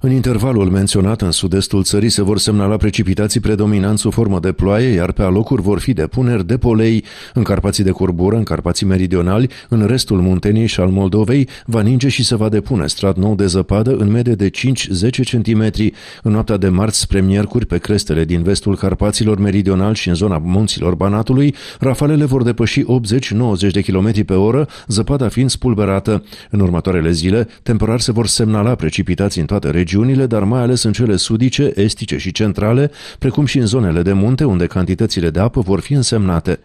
În intervalul menționat în sud-estul țării se vor semnala precipitații predominant sub formă de ploaie, iar pe alocuri vor fi depuneri de polei. În Carpații de Curbură, în Carpații Meridionali, în restul Munteniei și al Moldovei, va ninge și se va depune strat nou de zăpadă în medie de 5-10 cm. În noaptea de marți spre miercuri, pe crestele din vestul Carpaților Meridional și în zona munților Banatului, rafalele vor depăși 80-90 de km pe oră, zăpada fiind spulberată. În următoarele zile, temporar se vor semnala precipitații în toate regiunea regiunile, dar mai ales în cele sudice, estice și centrale, precum și în zonele de munte, unde cantitățile de apă vor fi însemnate.